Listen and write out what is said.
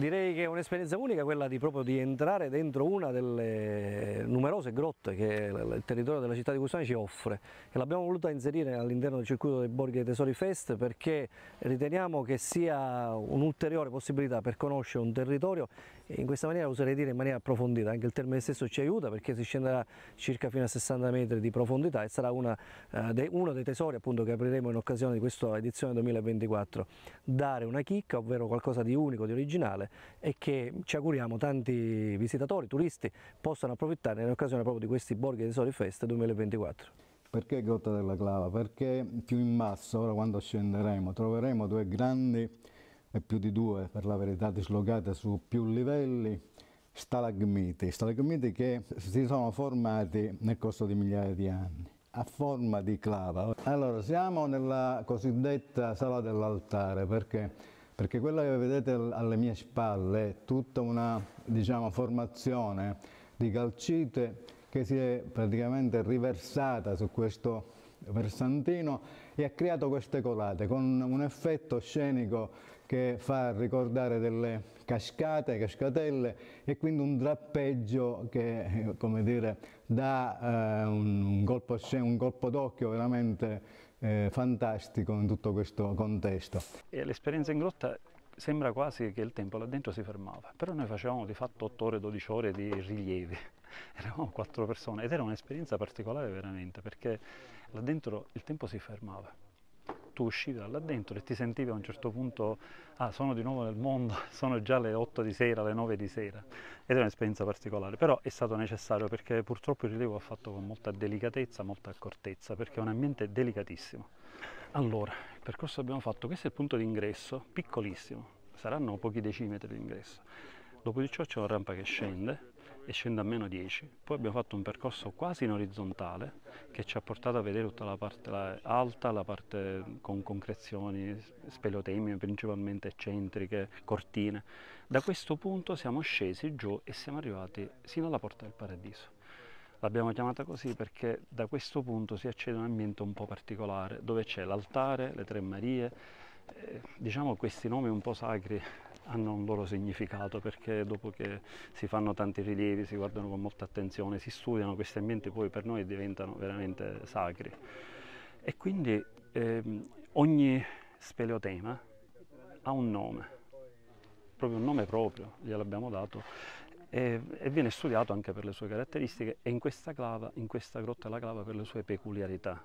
Direi che è un'esperienza unica quella di, proprio di entrare dentro una delle numerose grotte che il territorio della città di Cusani ci offre e l'abbiamo voluta inserire all'interno del circuito dei Borghi dei Tesori Fest perché riteniamo che sia un'ulteriore possibilità per conoscere un territorio in questa maniera userei dire in maniera approfondita, anche il termine stesso ci aiuta perché si scenderà circa fino a 60 metri di profondità e sarà una, eh, de, uno dei tesori appunto, che apriremo in occasione di questa edizione 2024, dare una chicca, ovvero qualcosa di unico, di originale e che ci auguriamo tanti visitatori, turisti possano approfittare in occasione proprio di questi Borghi Tesori Fest 2024. Perché Grotta della Clava? Perché più in basso, ora quando scenderemo, troveremo due grandi e più di due per la verità dislocate su più livelli, stalagmiti, stalagmiti che si sono formati nel corso di migliaia di anni a forma di clava. Allora, siamo nella cosiddetta sala dell'altare perché? perché quella che vedete alle mie spalle è tutta una diciamo, formazione di calcite che si è praticamente riversata su questo versantino e ha creato queste colate con un effetto scenico che fa ricordare delle cascate, cascatelle e quindi un drappeggio che come dire, dà eh, un, colpo, un colpo d'occhio veramente eh, fantastico in tutto questo contesto. l'esperienza in grotta sembra quasi che il tempo là dentro si fermava, però noi facevamo di fatto 8 ore, 12 ore di rilievi eravamo quattro persone ed era un'esperienza particolare veramente perché là dentro il tempo si fermava. Tu uscivi da là dentro e ti sentivi a un certo punto, ah sono di nuovo nel mondo, sono già le 8 di sera, le 9 di sera. Ed è un'esperienza particolare, però è stato necessario perché purtroppo il rilievo va fatto con molta delicatezza, molta accortezza, perché è un ambiente delicatissimo. Allora, il percorso che abbiamo fatto, questo è il punto di ingresso, piccolissimo, saranno pochi decimetri di ingresso. Dopo di ciò c'è una rampa che scende, e scendo a meno 10, poi abbiamo fatto un percorso quasi in orizzontale che ci ha portato a vedere tutta la parte alta, la parte con concrezioni, speleotemie principalmente eccentriche, cortine. Da questo punto siamo scesi giù e siamo arrivati sino alla porta del paradiso. L'abbiamo chiamata così perché da questo punto si accede a un ambiente un po' particolare dove c'è l'altare, le tre Marie, eh, diciamo questi nomi un po' sacri hanno un loro significato perché dopo che si fanno tanti rilievi, si guardano con molta attenzione, si studiano questi ambienti poi per noi diventano veramente sacri. E quindi ehm, ogni speleotema ha un nome, proprio un nome proprio, gliel'abbiamo dato e, e, viene studiato anche per le sue caratteristiche e in questa, clava, in questa grotta la clava per le sue peculiarità,